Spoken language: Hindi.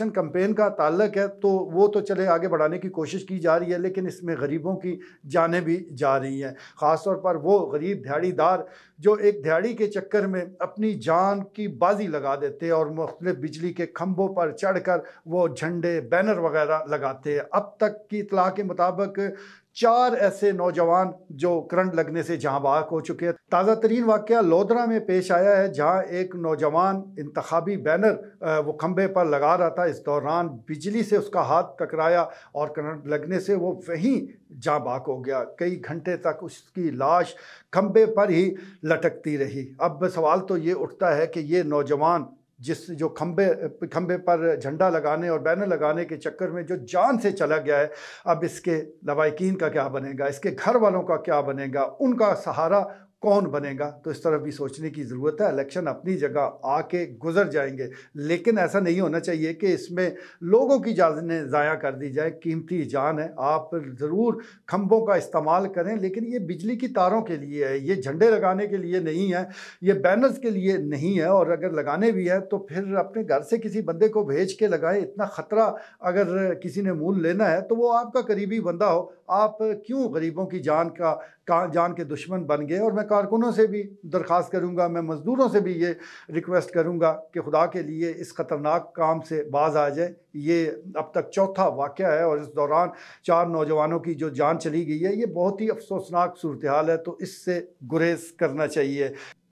इलेक्शन कंपेन का ताल्लक है तो वो तो चले आगे बढ़ाने की कोशिश की जा रही है लेकिन इसमें गरीबों की जाने भी जा रही हैं ख़ासतौर पर वो गरीब दिहाड़ीदार जो एक दिहाड़ी के चक्कर में अपनी जान की बाजी लगा देते और मुख्तलिफ बिजली के खम्भों पर चढ़ कर वो झंडे बैनर वगैरह लगाते हैं अब तक की इतला के मुताबिक चार ऐसे नौजवान जो करंट लगने से जहाँ बाक हो चुके हैं ताज़ा तरीन वाक़ लोधरा में पेश आया है जहाँ एक नौजवान इंतबी बैनर वो खम्भे पर लगा रहा था इस दौरान बिजली से उसका हाथ टकराया और करंट लगने से वो वहीं जहाँ बाक हो गया कई घंटे तक उसकी लाश खम्भे पर ही लटकती रही अब सवाल तो ये उठता है कि ये नौजवान जिस जो खम्बे खम्बे पर झंडा लगाने और बैनर लगाने के चक्कर में जो जान से चला गया है अब इसके लवाकिन का क्या बनेगा इसके घर वालों का क्या बनेगा उनका सहारा कौन बनेगा तो इस तरफ भी सोचने की ज़रूरत है इलेक्शन अपनी जगह आके गुजर जाएंगे लेकिन ऐसा नहीं होना चाहिए कि इसमें लोगों की जान ज़ाया कर दी जाए कीमती जान है आप ज़रूर खम्भों का इस्तेमाल करें लेकिन ये बिजली की तारों के लिए है ये झंडे लगाने के लिए नहीं है ये बैनर्स के लिए नहीं है और अगर लगाने भी हैं तो फिर अपने घर से किसी बंदे को भेज के लगाएं इतना ख़तरा अगर किसी ने मूल लेना है तो वो आपका करीबी बंदा हो आप क्यों गरीबों की जान का जान के दुश्मन बन गए और मैं कारकुनों से भी दरख्वास्त करूँगा मैं मज़दूरों से भी ये रिक्वेस्ट करूँगा कि खुदा के लिए इस ख़तरनाक काम से बाज आ जाए ये अब तक चौथा वाक़ है और इस दौरान चार नौजवानों की जो जान चली गई है ये बहुत ही अफसोसनाक सूरत हाल है तो इससे गुरेज करना चाहिए